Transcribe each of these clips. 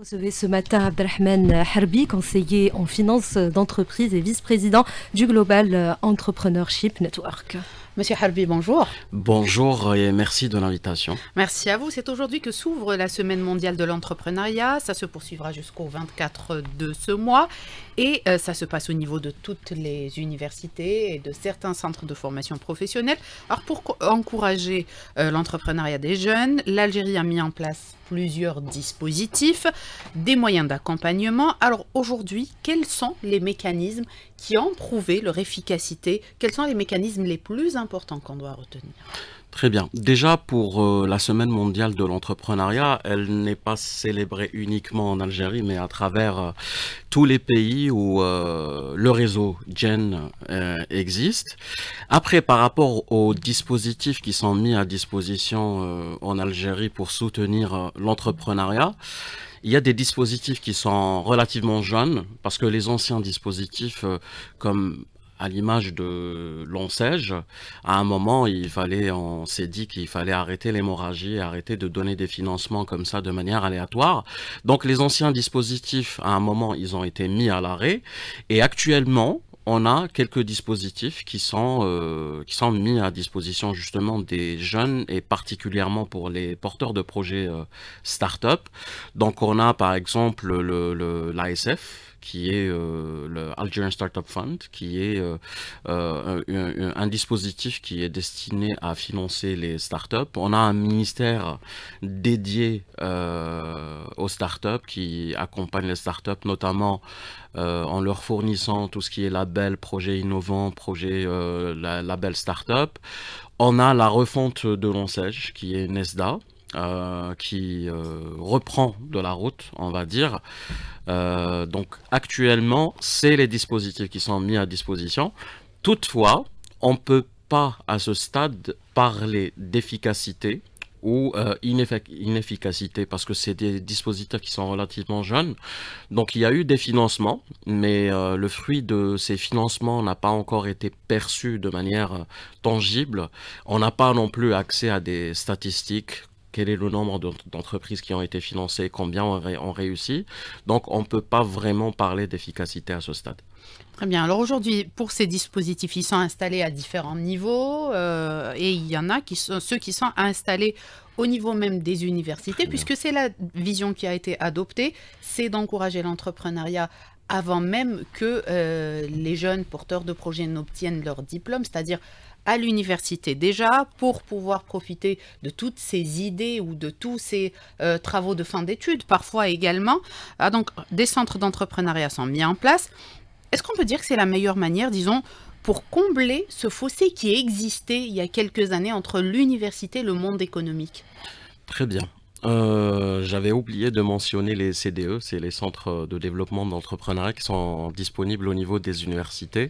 recevez ce matin Abdelrahman Harbi, conseiller en finance d'entreprise et vice-président du Global Entrepreneurship Network. Monsieur Harbi, bonjour. Bonjour et merci de l'invitation. Merci à vous. C'est aujourd'hui que s'ouvre la Semaine mondiale de l'entrepreneuriat. Ça se poursuivra jusqu'au 24 de ce mois et euh, ça se passe au niveau de toutes les universités et de certains centres de formation professionnelle. Alors pour encourager euh, l'entrepreneuriat des jeunes, l'Algérie a mis en place plusieurs dispositifs, des moyens d'accompagnement. Alors aujourd'hui, quels sont les mécanismes qui ont prouvé leur efficacité Quels sont les mécanismes les plus importants qu'on doit retenir Très bien. Déjà, pour euh, la Semaine mondiale de l'entrepreneuriat, elle n'est pas célébrée uniquement en Algérie, mais à travers euh, tous les pays où euh, le réseau GEN existe. Après, par rapport aux dispositifs qui sont mis à disposition en Algérie pour soutenir l'entrepreneuriat, il y a des dispositifs qui sont relativement jeunes, parce que les anciens dispositifs, comme à l'image de l'Onsège, à un moment, il fallait, on s'est dit qu'il fallait arrêter l'hémorragie, arrêter de donner des financements comme ça de manière aléatoire. Donc les anciens dispositifs, à un moment, ils ont été mis à l'arrêt. Et actuellement, on a quelques dispositifs qui sont, euh, qui sont mis à disposition justement des jeunes et particulièrement pour les porteurs de projets euh, start-up. Donc on a par exemple l'ASF, le, qui est euh, le Algerian Startup Fund, qui est euh, euh, un, dispositif qui est destiné à financer les startups. On a un ministère dédié aux startups qui accompagne les startups, notamment en leur fournissant tout ce qui est label, projet innovant, projet label startup. On a la refonte de l'enseigne qui est Nesda, euh, qui euh, reprend de la route, on va dire. Euh, donc actuellement, c'est les dispositifs qui sont mis à disposition. Toutefois, on ne peut pas à ce stade parler d'efficacité ou inefficacité parce que c'est des dispositifs qui sont relativement jeunes. Donc il y a eu des financements, mais le fruit de ces financements n'a pas encore été perçu de manière tangible. On n'a pas non plus accès à des statistiques quel est le nombre d'entreprises qui ont été financées, combien ont, ont réussi. Donc, on ne peut pas vraiment parler d'efficacité à ce stade. Très bien. Alors aujourd'hui, pour ces dispositifs, ils sont installés à différents niveaux euh, et il y en a qui sont, ceux qui sont installés au niveau même des universités, puisque c'est la vision qui a été adoptée, c'est d'encourager l'entrepreneuriat avant même que euh, les jeunes porteurs de projets n'obtiennent leur diplôme, c'est-à-dire à l'université déjà pour pouvoir profiter de toutes ces idées ou de tous ces euh, travaux de fin d'études parfois également. Ah, donc des centres d'entrepreneuriat sont mis en place. Est-ce qu'on peut dire que c'est la meilleure manière, disons, pour combler ce fossé qui existait il y a quelques années entre l'université et le monde économique Très bien. Euh, j'avais oublié de mentionner les CDE, c'est les centres euh, de développement d'entrepreneuriat qui sont disponibles au niveau des universités.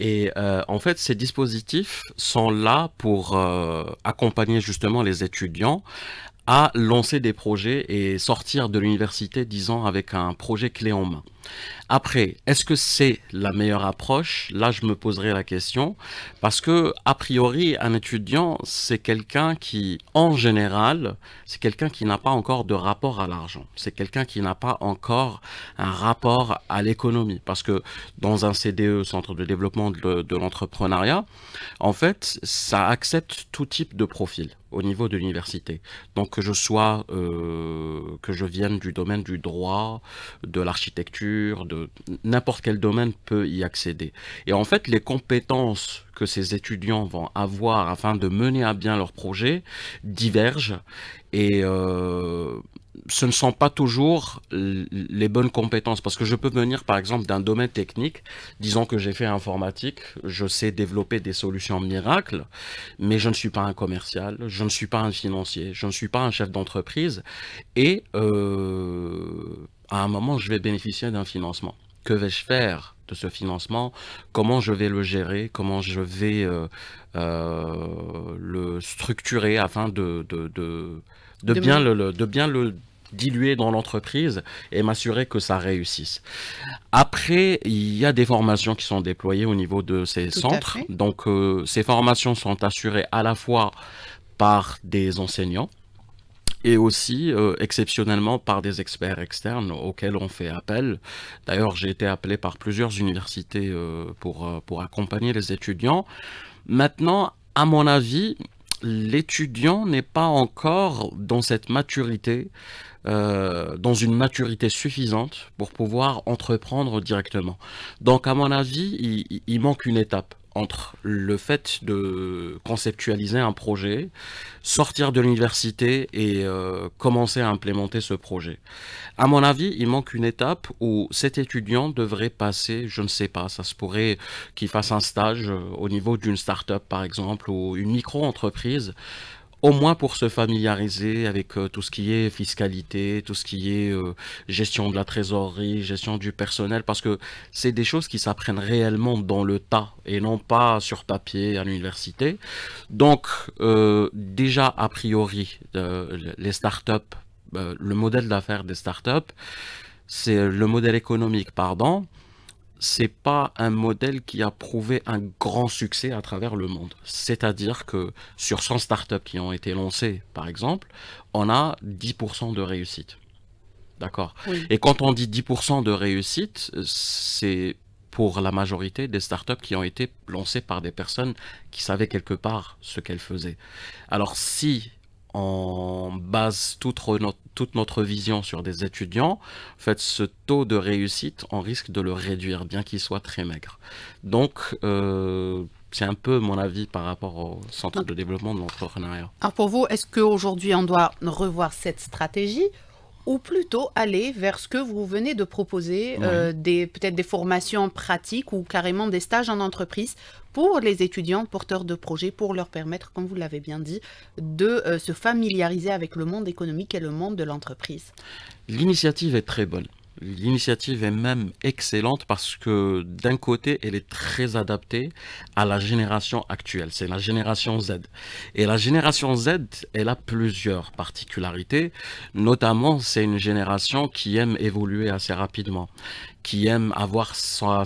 Et euh, en fait, ces dispositifs sont là pour accompagner justement les étudiants à lancer des projets et sortir de l'université, disons, avec un projet clé en main. Après, est-ce que c'est la meilleure approche Là, je me poserai la question parce que a priori, un étudiant, c'est quelqu'un qui, en général, c'est quelqu'un qui n'a pas encore de rapport à l'argent. C'est quelqu'un qui n'a pas encore un rapport à l'économie parce que dans un CDE, Centre de développement de, de l'entrepreneuriat, en fait, ça accepte tout type de profil au niveau de l'université. Donc que je sois, euh, que je vienne du domaine du droit, de l'architecture, de n'importe quel domaine peut y accéder. Et en fait, les compétences que ces étudiants vont avoir afin de mener à bien leur projet divergent et euh, ce ne sont pas toujours les bonnes compétences parce que je peux venir par exemple d'un domaine technique, disons que j'ai fait informatique, je sais développer des solutions miracles, mais je ne suis pas un commercial, je ne suis pas un financier, je ne suis pas un chef d'entreprise et euh, à un moment je vais bénéficier d'un financement. Que vais-je faire de ce financement Comment je vais le gérer Comment je vais euh, euh, le structurer afin de de, bien le, de bien le diluer dans l'entreprise et m'assurer que ça réussisse. Après, il y a des formations qui sont déployées au niveau de ces centres. Donc, euh, ces formations sont assurées à la fois par des enseignants et aussi euh, exceptionnellement par des experts externes auxquels on fait appel. D'ailleurs, j'ai été appelé par plusieurs universités euh, pour, pour accompagner les étudiants. Maintenant, à mon avis, l'étudiant n'est pas encore dans cette maturité, euh, dans une maturité suffisante pour pouvoir entreprendre directement. Donc à mon avis, il manque une étape entre le fait de conceptualiser un projet, sortir de l'université et euh, commencer à implémenter ce projet. À mon avis, il manque une étape où cet étudiant devrait passer, je ne sais pas, ça se pourrait qu'il fasse un stage euh, au niveau d'une start-up par exemple ou une micro-entreprise au moins pour se familiariser avec euh, tout ce qui est fiscalité, tout ce qui est euh, gestion de la trésorerie, gestion du personnel, parce que c'est des choses qui s'apprennent réellement dans le tas et non pas sur papier à l'université. Donc euh, déjà, a priori, les startups, le modèle d'affaires des startups, c'est le modèle économique, pardon, c'est pas un modèle qui a prouvé un grand succès à travers le monde. C'est-à-dire que sur 100 startups qui ont été lancées, par exemple, on a 10% de réussite. D'accord Et quand on dit 10% de réussite, c'est pour la majorité des startups qui ont été lancées par des personnes qui savaient quelque part ce qu'elles faisaient. Alors si on base toute, notre vision sur des étudiants, en fait, ce taux de réussite, on risque de le réduire, bien qu'il soit très maigre. Donc, euh, c'est un peu mon avis par rapport au centre de développement de l'entrepreneuriat. Alors pour vous, est-ce qu'aujourd'hui on doit revoir cette stratégie ou plutôt aller vers ce que vous venez de proposer, euh, des peut-être des formations pratiques ou carrément des stages en entreprise pour les étudiants porteurs de projets, pour leur permettre, comme vous l'avez bien dit, de euh, se familiariser avec le monde économique et le monde de l'entreprise. L'initiative est très bonne. L'initiative est même excellente parce que d'un côté, elle est très adaptée à la génération actuelle. C'est la génération Z. Et la génération Z, elle a plusieurs particularités. Notamment, c'est une génération qui aime évoluer assez rapidement, qui aime avoir sa,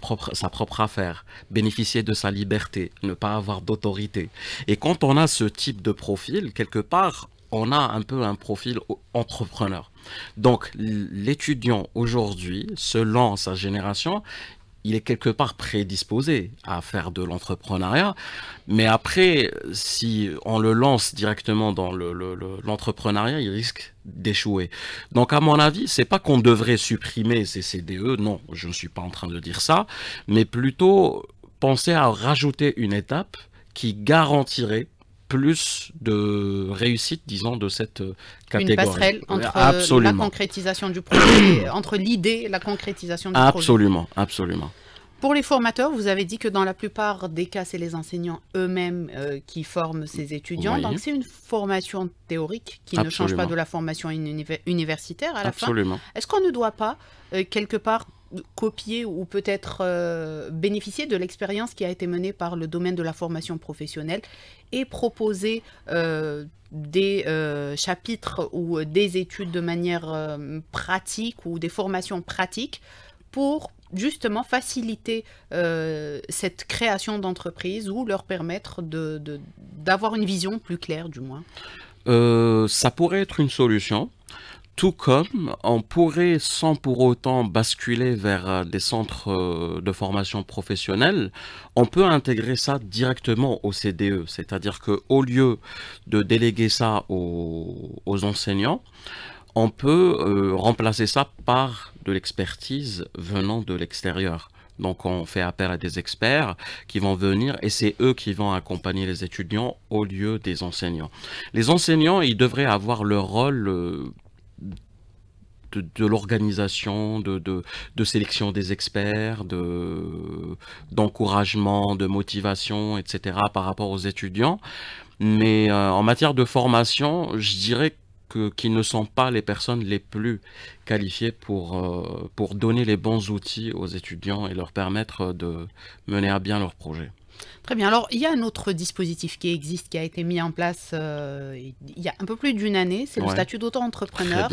propre, propre affaire, bénéficier de sa liberté, ne pas avoir d'autorité. Et quand on a ce type de profil, quelque part, on a un peu un profil entrepreneur. Donc l'étudiant aujourd'hui, selon sa génération, il est quelque part prédisposé à faire de l'entrepreneuriat. Mais après, si on le lance directement dans l'entrepreneuriat, il risque d'échouer. Donc, à mon avis, c'est pas qu'on devrait supprimer ces CDE. Non, je ne suis pas en train de dire ça. Mais plutôt penser à rajouter une étape qui garantirait plus de réussite, disons, de cette euh, catégorie. Une passerelle entre euh, la concrétisation du projet, entre l'idée et la concrétisation du projet. Absolument, absolument. Pour les formateurs, vous avez dit que dans la plupart des cas, c'est les enseignants eux-mêmes euh, qui forment ces étudiants. Donc c'est une formation théorique qui ne change pas de la formation universitaire à la Absolument. Est-ce qu'on ne doit pas, quelque part, copier ou peut-être euh, bénéficier de l'expérience qui a été menée par le domaine de la formation professionnelle et proposer euh, des euh, chapitres ou des études de manière pratique ou des formations pratiques pour justement faciliter cette création d'entreprise ou leur permettre d'avoir de, une vision plus claire du moins. ça pourrait être une solution. Tout comme on pourrait sans pour autant basculer vers euh, des centres euh, de formation professionnelle, on peut intégrer ça directement au CDE, c'est-à-dire qu'au lieu de déléguer ça aux, enseignants, on peut euh, remplacer ça par de l'expertise venant de l'extérieur. Donc on fait appel à des experts qui vont venir et c'est eux qui vont accompagner les étudiants au lieu des enseignants. Les enseignants, ils devraient avoir leur rôle de, l'organisation, de, de, sélection des experts, d'encouragement, de, motivation, etc. par rapport aux étudiants. Mais euh, en matière de formation, je dirais qu'ils ne sont pas les personnes les plus qualifiées pour, euh, pour donner les bons outils aux étudiants et leur permettre de mener à bien leurs projets. Très bien. Alors, il y a un autre dispositif qui existe, qui a été mis en place euh, il y a un peu plus d'une année, c'est le statut d'auto-entrepreneur.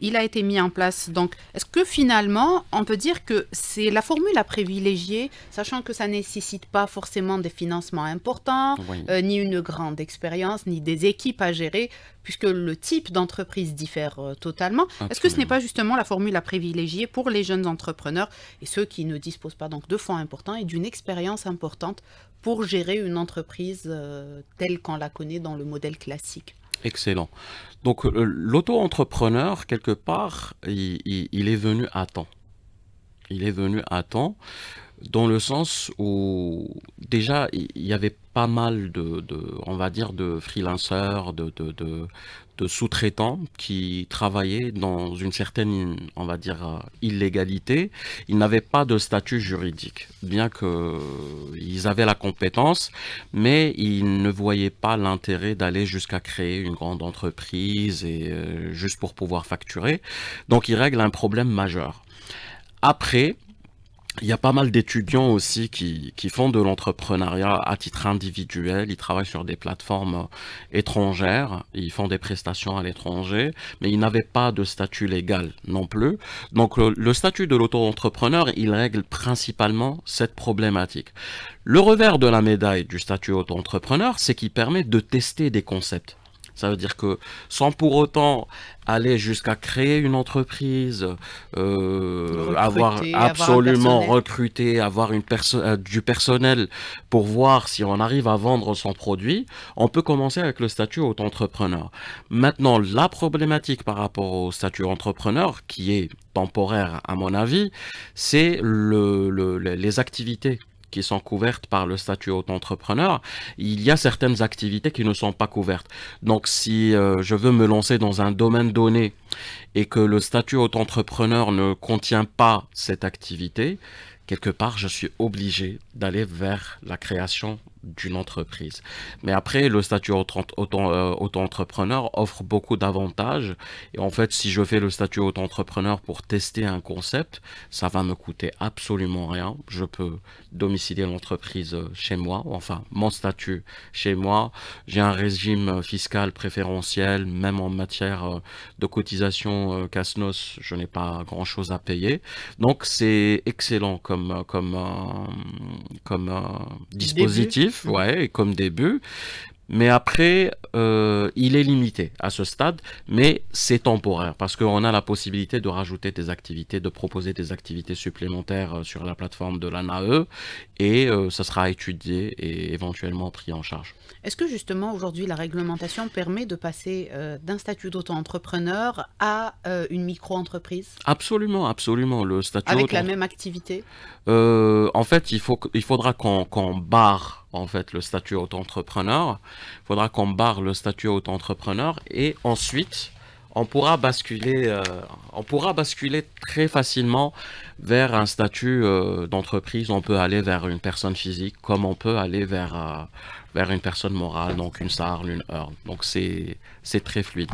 Il a été mis en place. Donc, est-ce que finalement, on peut dire que c'est la formule à privilégier, sachant que ça ne nécessite pas forcément des financements importants, euh, ni une grande expérience, ni des équipes à gérer puisque le type d'entreprise diffère euh, totalement. Est-ce que ce n'est pas justement la formule à privilégier pour les jeunes entrepreneurs et ceux qui ne disposent pas donc de fonds importants et d'une expérience importante pour gérer une entreprise euh, telle qu'on la connaît dans le modèle classique Excellent. Donc euh, l'auto-entrepreneur, quelque part, il, il, est venu à temps il est venu à temps, dans le sens où déjà il y avait pas mal de, on va dire, de freelancers, de, sous-traitants qui travaillaient dans une certaine, on va dire, illégalité. Ils n'avaient pas de statut juridique, bien qu'ils avaient la compétence, mais ils ne voyaient pas l'intérêt d'aller jusqu'à créer une grande entreprise et euh, juste pour pouvoir facturer. Donc ils règlent un problème majeur. Après, il y a pas mal d'étudiants aussi qui, font de l'entrepreneuriat à titre individuel. Ils travaillent sur des plateformes euh, étrangères. Ils font des prestations à l'étranger, mais ils n'avaient pas de statut légal non plus. Donc le, le statut de l'auto-entrepreneur, il règle principalement cette problématique. Le revers de la médaille du statut auto-entrepreneur, c'est qu'il permet de tester des concepts ça veut dire que sans pour autant aller jusqu'à créer une entreprise, euh, avoir absolument recruté, avoir une personne, euh, du personnel pour voir si on arrive à vendre son produit, on peut commencer avec le statut auto-entrepreneur. Maintenant, la problématique par rapport au statut entrepreneur, qui est temporaire à mon avis, c'est les activités qui sont couvertes par le statut auto-entrepreneur, il y a certaines activités qui ne sont pas couvertes. Donc si euh, je veux me lancer dans un domaine donné et que le statut auto-entrepreneur ne contient pas cette activité, quelque part je suis obligé d'aller vers la création d'une entreprise. Mais après, le statut euh, auto-entrepreneur offre beaucoup d'avantages. Et en fait, si je fais le statut auto-entrepreneur pour tester un concept, ça va me coûter absolument rien. Je peux domicilier l'entreprise euh, chez moi, enfin mon statut chez moi. J'ai un régime fiscal préférentiel, même en matière euh, de cotisation CASNOS, je n'ai pas grand-chose à payer. Donc c'est excellent comme, comme, comme dispositif ouais, comme début. Mais après, euh, il est limité à ce stade, mais c'est temporaire parce qu'on a la possibilité de rajouter des activités, de proposer des activités supplémentaires euh, sur la plateforme de l'ANAE et euh, ça sera étudié et éventuellement pris en charge. Est-ce que justement aujourd'hui la réglementation permet de passer d'un statut d'auto-entrepreneur à une micro-entreprise Absolument, absolument. Le statut Avec la même activité En fait, il, faut, il faudra qu'on barre en fait le statut auto-entrepreneur. Il faudra qu'on barre le statut auto-entrepreneur et ensuite on pourra basculer, euh, on pourra basculer très facilement vers un statut euh, d'entreprise. On peut aller vers une personne physique comme on peut aller vers, euh, vers une personne morale, donc une SARL, une heure. Donc c'est très fluide.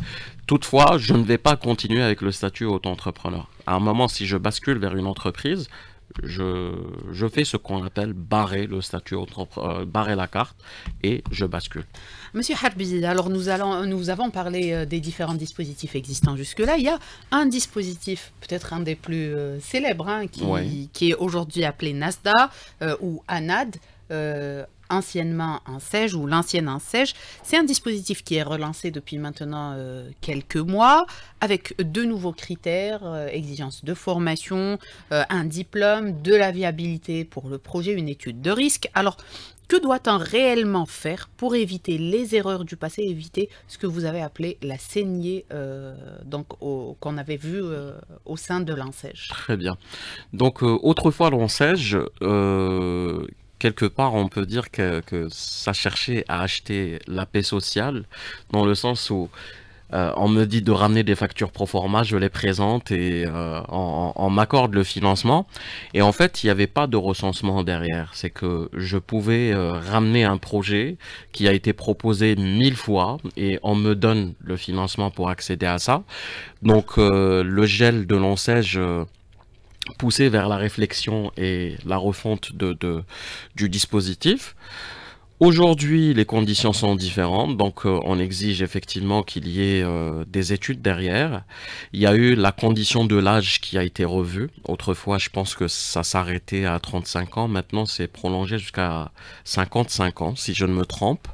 Toutefois, je ne vais pas continuer avec le statut auto-entrepreneur. À un moment, si je bascule vers une entreprise, je, fais ce qu'on appelle barrer le statut, euh, barrer la carte et je bascule. Monsieur Harbi, alors nous, avons parlé euh, des différents dispositifs existants jusque-là. Il y a un dispositif, peut-être un des plus euh, célèbres, hein, qui, est aujourd'hui appelé NASDA ou ANAD anciennement sèche ou l'ancienne sèche, C'est un dispositif qui est relancé depuis maintenant euh, quelques mois avec de nouveaux critères, euh, exigence de formation, euh, un diplôme, de la viabilité pour le projet, une étude de risque. Alors, que doit-on réellement faire pour éviter les erreurs du passé, éviter ce que vous avez appelé la saignée donc qu'on avait vu au sein de l'ensège Très bien. Donc autrefois euh, quelque part, on peut dire que, ça cherchait à acheter la paix sociale, dans le sens où euh, on me dit de ramener des factures pro forma, je les présente et euh, on, m'accorde le financement. Et en fait, il n'y avait pas de recensement derrière. C'est que je pouvais euh, ramener un projet qui a été proposé mille fois et on me donne le financement pour accéder à ça. Donc, le gel de je poussé vers la réflexion et la refonte du dispositif. Aujourd'hui, les conditions sont différentes, donc euh, on exige effectivement qu'il y ait euh, des études derrière. Il y a eu la condition de l'âge qui a été revue. Autrefois, je pense que ça s'arrêtait à 35 ans. Maintenant, c'est prolongé jusqu'à 55 ans, si je ne me trompe.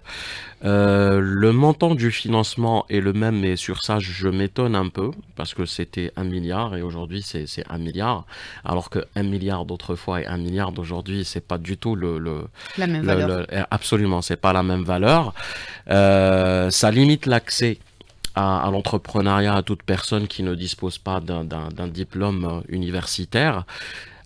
Euh, le montant du financement est le même, mais sur ça, je m'étonne un peu, parce que c'était un milliard et aujourd'hui, c'est un milliard. Alors que un milliard d'autrefois et un milliard d'aujourd'hui, c'est pas du tout le. la même valeur. Eh, absolument, c'est pas la même valeur. Euh, ça limite l'accès à, à l'entrepreneuriat à toute personne qui ne dispose pas d'un diplôme euh, universitaire.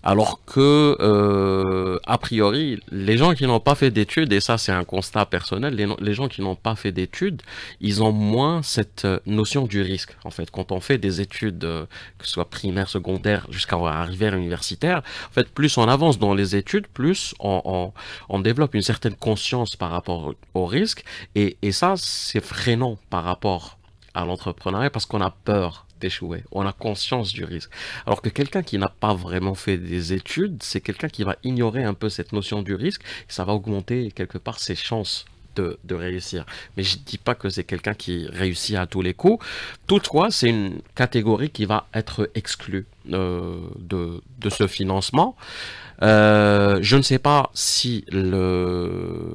Alors que, euh, a priori, les gens qui n'ont pas fait d'études, et ça c'est un constat personnel, les, gens qui n'ont pas fait d'études, ils ont moins cette euh, notion du risque. En fait, quand on fait des études, euh, que ce soit primaire, secondaire, jusqu'à arriver à l'universitaire, en fait, plus on avance dans les études, plus on, développe une certaine conscience par rapport au risque, et, et ça c'est freinant par rapport à l'entrepreneuriat parce qu'on a peur on a conscience du risque. Alors que quelqu'un qui n'a pas vraiment fait des études, c'est quelqu'un qui va ignorer un peu cette notion du risque. ça va augmenter quelque part ses chances de, réussir. Mais je ne dis pas que c'est quelqu'un qui réussit à tous les coups. Toutefois, c'est une catégorie qui va être exclue euh, de, ce financement. Euh, je ne sais pas si le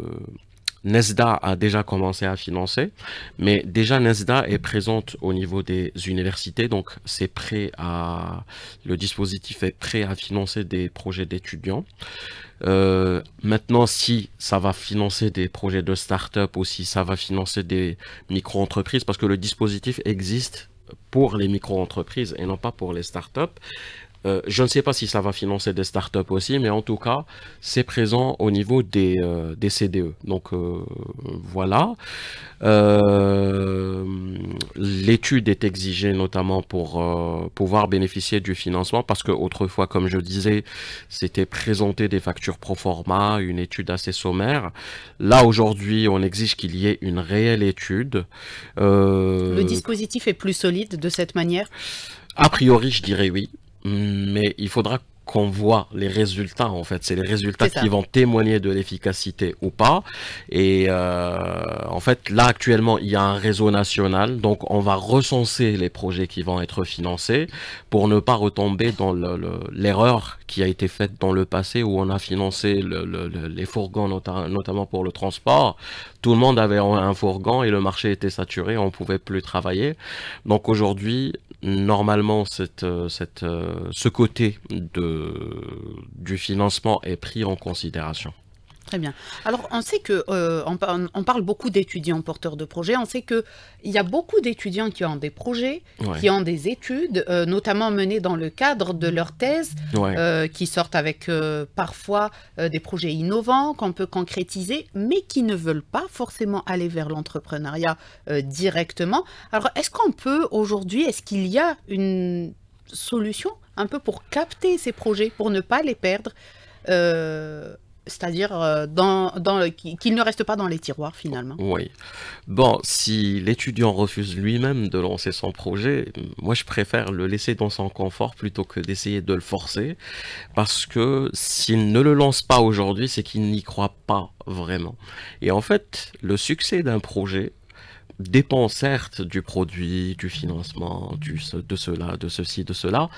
Nesda a déjà commencé à financer, mais déjà Nesda est présente au niveau des universités, donc c'est prêt à le dispositif est prêt à financer des projets d'étudiants. Euh, maintenant, si ça va financer des projets de start-up ou si ça va financer des micro-entreprises, parce que le dispositif existe pour les micro-entreprises et non pas pour les start-up, euh, je ne sais pas si ça va financer des startups aussi, mais en tout cas, c'est présent au niveau des, CDE. Euh, e. Donc euh, voilà. L'étude est exigée notamment pour pouvoir bénéficier du financement, parce que autrefois, comme je disais, c'était présenter des factures pro forma, une étude assez sommaire. Là aujourd'hui, on exige qu'il y ait une réelle étude. Le dispositif est plus solide de cette manière a priori, je dirais oui. Mm, mais il faudra qu'on voit les résultats en fait. C'est les résultats qui vont témoigner de l'efficacité ou pas. Et euh, en fait, là actuellement, il y a un réseau national, donc on va recenser les projets qui vont être financés pour ne pas retomber dans l'erreur qui a été faite dans le passé où on a financé les fourgons notamment pour le transport. Tout le monde avait un fourgon et le marché était saturé, on pouvait plus travailler. Donc aujourd'hui, normalement, cette, euh, cette, euh, ce côté de, du financement est pris en considération. Très bien. Alors, on sait que euh, on, parle beaucoup d'étudiants porteurs de projets. On sait que il y a beaucoup d'étudiants qui ont des projets, qui ont des études, euh, notamment menées dans le cadre de leur thèse, euh, qui sortent avec parfois des projets innovants qu'on peut concrétiser, mais qui ne veulent pas forcément aller vers l'entrepreneuriat directement. Alors, est-ce qu'on peut aujourd'hui, est-ce qu'il y a une solution un peu pour capter ces projets, pour ne pas les perdre c'est-à-dire euh, dans, dans qu'il ne reste pas dans les tiroirs finalement. Oui. Bon, si l'étudiant refuse lui-même de lancer son projet, moi je préfère le laisser dans son confort plutôt que d'essayer de le forcer, parce que s'il ne le lance pas aujourd'hui, c'est qu'il n'y croit pas vraiment. Et en fait, le succès d'un projet, dépend certes du produit, du financement, du, de cela, de ceci, de cela,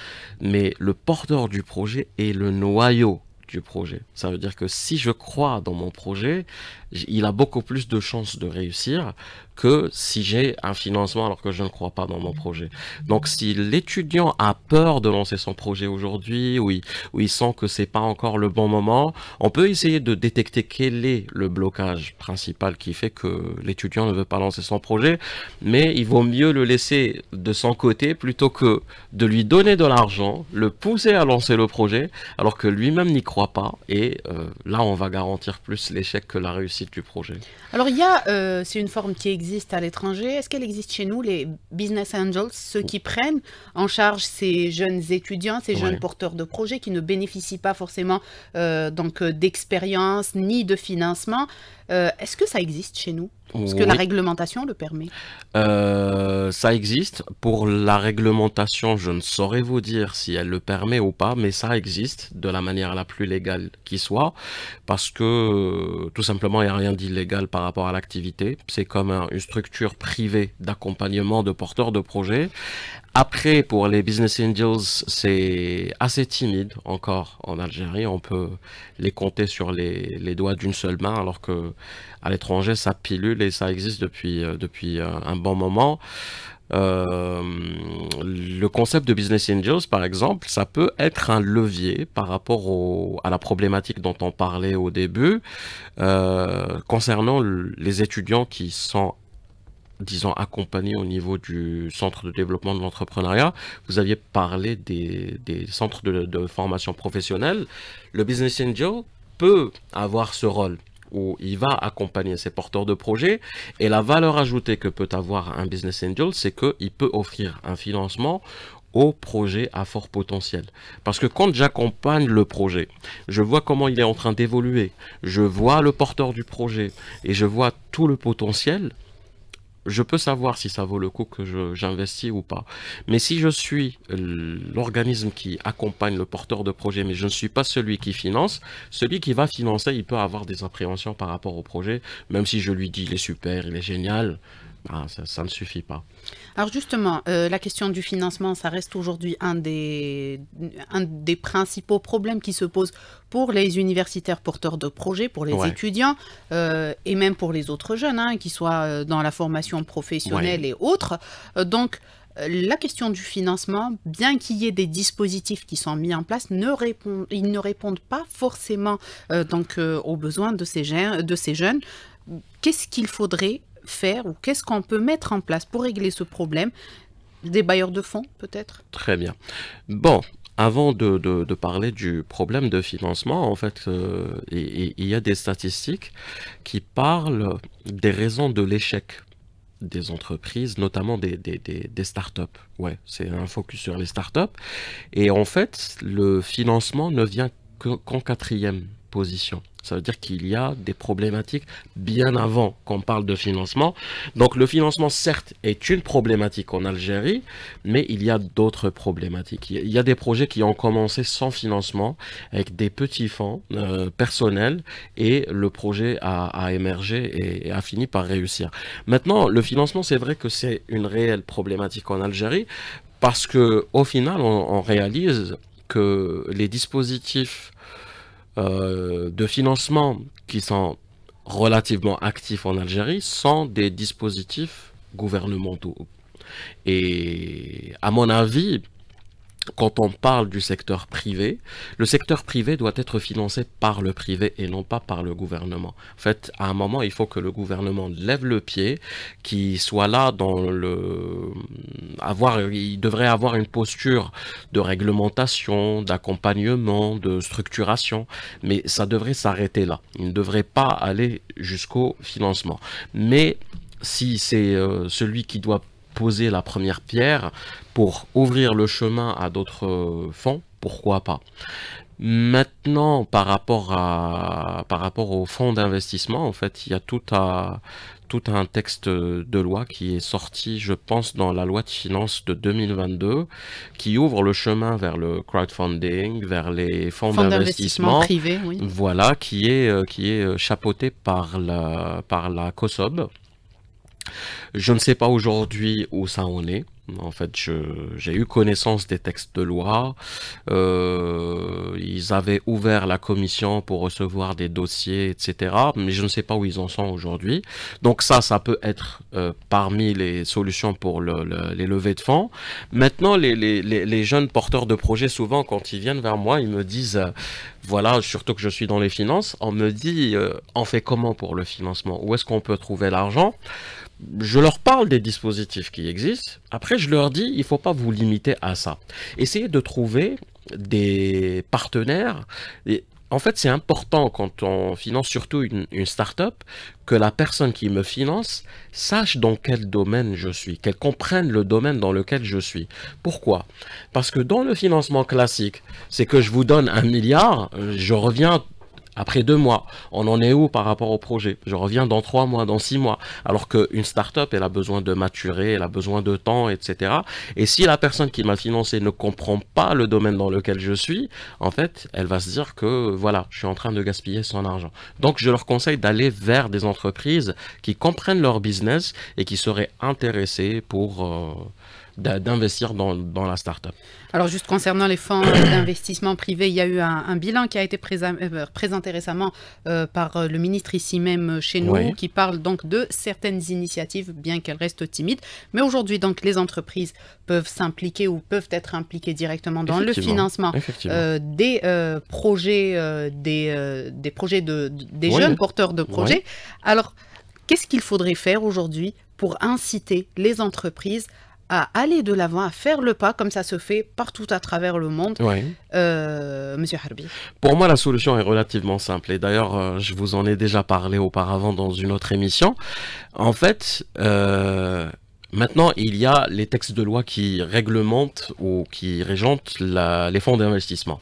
mais le porteur du projet est le noyau du projet. Ça veut dire que si je crois dans mon projet, il a beaucoup plus de chances de réussir que si j'ai un financement alors que je ne crois pas dans mon projet. Donc si l'étudiant a peur de lancer son projet aujourd'hui, ou il, il sent que c'est pas encore le bon moment, on peut essayer de détecter quel est le blocage principal qui fait que l'étudiant ne veut pas lancer son projet, mais il vaut mieux le laisser de son côté plutôt que de lui donner de l'argent, le pousser à lancer le projet alors que lui-même n'y croit pas et euh, là on va garantir plus l'échec que la réussite du projet Alors il y a, euh, c'est une forme qui existe à l'étranger. Est-ce qu'elle existe chez nous, les business angels, ceux qui prennent en charge ces jeunes étudiants, ces jeunes porteurs de projets qui ne bénéficient pas forcément euh, donc d'expérience ni de financement euh, est-ce que ça existe chez nous Est-ce que la réglementation le permet euh, Ça existe. Pour la réglementation, je ne saurais vous dire si elle le permet ou pas, mais ça existe de la manière la plus légale qui soit, parce que euh, tout simplement, il n'y a rien d'illégal par rapport à l'activité. C'est comme une structure privée d'accompagnement de porteurs de projets après, pour les Business Angels, c'est assez timide encore en Algérie. On peut les compter sur les, doigts d'une seule main, alors que à l'étranger, ça pilule et ça existe depuis, euh, depuis euh, un bon moment. Euh, le concept de Business Angels, par exemple, ça peut être un levier par rapport à la problématique dont on parlait au début concernant les étudiants qui sont disons, accompagné au niveau du centre de développement de l'entrepreneuriat. Vous aviez parlé des, centres de, formation professionnelle. Le Business Angel peut avoir ce rôle où il va accompagner ses porteurs de projets. Et la valeur ajoutée que peut avoir un Business Angel, c'est qu'il peut offrir un financement au projet à fort potentiel. Parce que quand j'accompagne le projet, je vois comment il est en train d'évoluer, je vois le porteur du projet et je vois tout le potentiel je peux savoir si ça vaut le coup que j'investis ou pas. Mais si je suis l'organisme qui accompagne le porteur de projet, mais je ne suis pas celui qui finance, celui qui va financer, il peut avoir des appréhensions par rapport au projet, même si je lui dis il est super, il est génial, ah, ça, ne suffit pas. Alors justement, euh, la question du financement, ça reste aujourd'hui un des, principaux problèmes qui se posent pour les universitaires porteurs de projets, pour les étudiants euh, et même pour les autres jeunes, hein, qui soient euh, dans la formation professionnelle et autres. donc, la question du financement, bien qu'il y ait des dispositifs qui sont mis en place, ils ne répondent pas forcément donc, aux besoins de ces jeunes. Qu'est-ce qu'il faudrait faire ou qu'est-ce qu'on peut mettre en place pour régler ce problème Des bailleurs de fonds peut-être Très bien. Bon, avant de, parler du problème de financement, en fait, euh, il, y a des statistiques qui parlent des raisons de l'échec des entreprises, notamment des, des, des, startups. Ouais, c'est un focus sur les startups. Et en fait, le financement ne vient qu'en quatrième position. Ça veut dire qu'il y a des problématiques bien avant qu'on parle de financement. Donc le financement, certes, est une problématique en Algérie, mais il y a d'autres problématiques. Il y a des projets qui ont commencé sans financement, avec des petits fonds euh, personnels, et le projet a, émergé et, a fini par réussir. Maintenant, le financement, c'est vrai que c'est une réelle problématique en Algérie, parce que au final, on réalise que les dispositifs euh, de financement qui sont relativement actifs en Algérie sont des dispositifs gouvernementaux. Et à mon avis, quand on parle du secteur privé, le secteur privé doit être financé par le privé et non pas par le gouvernement. En fait, à un moment, il faut que le gouvernement lève le pied, qu'il soit là dans le... Avoir, il devrait avoir une posture de réglementation, d'accompagnement, de structuration, mais ça devrait s'arrêter là. Il ne devrait pas aller jusqu'au financement. Mais si c'est euh, celui qui doit poser la première pierre pour ouvrir le chemin à d'autres euh, fonds, pourquoi pas Maintenant, par rapport, à, par rapport aux fonds d'investissement, en fait, il y a tout, à, tout un texte de loi qui est sorti, je pense, dans la loi de finances de 2022, qui ouvre le chemin vers le crowdfunding, vers les fonds, d'investissement privés, voilà, qui est, euh, qui est euh, chapeauté par la, par la COSOB. Je ne sais pas aujourd'hui où ça en est. En fait, j'ai eu connaissance des textes de loi. Euh, ils avaient ouvert la commission pour recevoir des dossiers, etc. Mais je ne sais pas où ils en sont aujourd'hui. Donc ça, ça peut être euh, parmi les solutions pour les levées de fonds. Maintenant, les, jeunes porteurs de projets, souvent, quand ils viennent vers moi, ils me disent, euh, voilà, surtout que je suis dans les finances, on me dit, on fait comment pour le financement Où est-ce qu'on peut trouver l'argent je leur parle des dispositifs qui existent, après, je leur dis, il ne faut pas vous limiter à ça. Essayez de trouver des partenaires. Et en fait, c'est important quand on finance surtout une, une start-up que la personne qui me finance sache dans quel domaine je suis, qu'elle comprenne le domaine dans lequel je suis. Pourquoi Parce que dans le financement classique, c'est que je vous donne un milliard, euh, je reviens après deux mois, on en est où par rapport au projet Je reviens dans trois mois, dans six mois. Alors qu'une start-up, elle a besoin de maturer, elle a besoin de temps, etc. Et si la personne qui m'a financé ne comprend pas le domaine dans lequel je suis, en fait, elle va se dire que voilà, je suis en train de gaspiller son argent. Donc, je leur conseille d'aller vers des entreprises qui comprennent leur business et qui seraient intéressées pour, euh, d'investir dans, la start-up. Alors juste concernant les fonds euh, d'investissement privé, il y a eu un, bilan qui a été euh, bah, présenté récemment euh, par le ministre ici même chez nous, qui parle donc de certaines initiatives, bien qu'elles restent timides. Mais aujourd'hui, donc, les entreprises peuvent s'impliquer ou peuvent être impliquées directement dans le financement des projets, des, des, projets de, des jeunes porteurs de projets. Alors, qu'est-ce qu'il faudrait faire aujourd'hui pour inciter les entreprises à aller de l'avant, à faire le pas, comme ça se fait partout à travers le monde, oui. Euh, Monsieur Harbi Pour moi, la solution est relativement simple. Et d'ailleurs, euh, je vous en ai déjà parlé auparavant dans une autre émission. En fait, euh, Maintenant, il y a les textes de loi qui réglementent ou qui régentent les fonds d'investissement.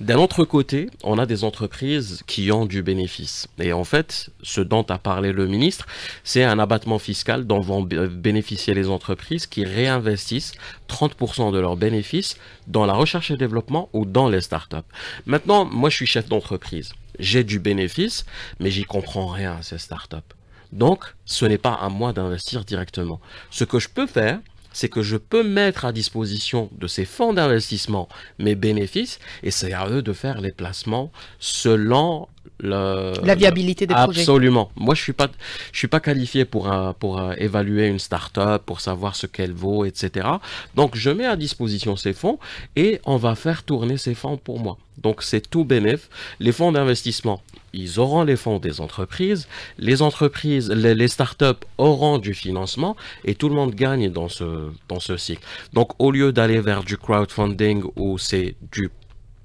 D'un autre côté, on a des entreprises qui ont du bénéfice. Et en fait, ce dont a parlé le ministre, c'est un abattement fiscal dont vont bénéficier les entreprises qui réinvestissent 30% de leurs bénéfices dans la recherche et développement ou dans les startups. Maintenant, moi je suis chef d'entreprise j'ai du bénéfice, mais j'y comprends rien à ces startups. Donc, ce n'est pas à moi d'investir directement. Ce que je peux faire, c'est que je peux mettre à disposition de ces fonds d'investissement mes bénéfices et c'est à eux de faire les placements selon la viabilité des absolument. projets. Absolument. Moi, je suis pas, je suis pas qualifié pour euh, pour euh, évaluer une start-up, pour savoir ce qu'elle vaut, etc. Donc, je mets à disposition ces fonds et on va faire tourner ces fonds pour moi. Donc, c'est tout bénéf. Les fonds d'investissement, ils auront les fonds des entreprises, les entreprises, les, start-up auront du financement et tout le monde gagne dans ce dans ce cycle. Donc, au lieu d'aller vers du crowdfunding où c'est du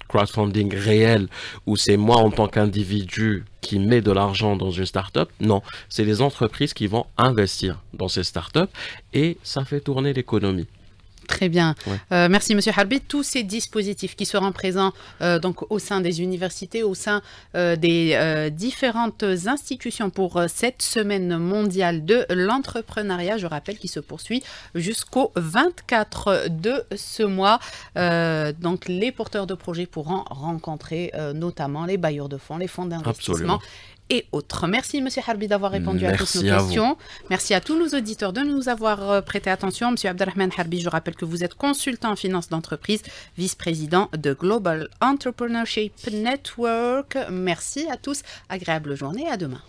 crowdfunding réel où c'est moi en tant qu'individu qui met de l'argent dans une start-up Non, c'est les entreprises qui vont investir dans ces start-up et ça fait tourner l'économie. Très bien. Euh, merci, Monsieur Harbi. Tous ces dispositifs qui seront présents euh, donc, au sein des universités, au sein euh, des différentes institutions pour cette semaine mondiale de l'entrepreneuriat, je rappelle, qu'il se poursuit jusqu'au 24 de ce mois. donc, les porteurs de projets pourront rencontrer notamment les bailleurs de fonds, les fonds d'investissement et autres. Merci, Monsieur Harbi, d'avoir répondu à toutes nos questions. Merci à tous nos auditeurs de nous avoir euh, prêté attention. Monsieur Abdelrahman Harbi, je rappelle que vous êtes consultant en finance d'entreprise, vice-président de Global Entrepreneurship Network. Merci à tous. Agréable journée. À demain.